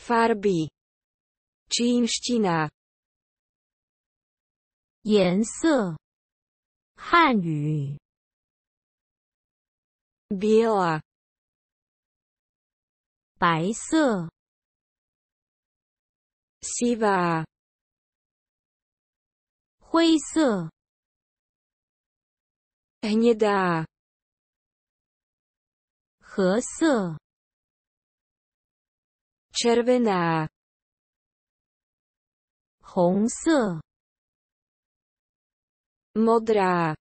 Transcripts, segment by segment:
f a r b ä r j e n s c i n a 颜色，汉语 b e l a 白色 s i v a 灰色，gulda，褐色。červená 红色 modra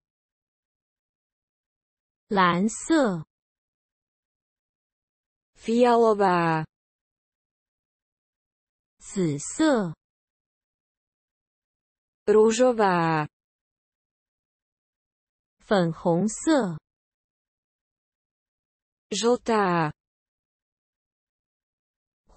蓝色 fialova 紫色 ružová 粉红色 žuta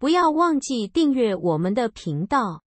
不要忘记订阅我们的频道。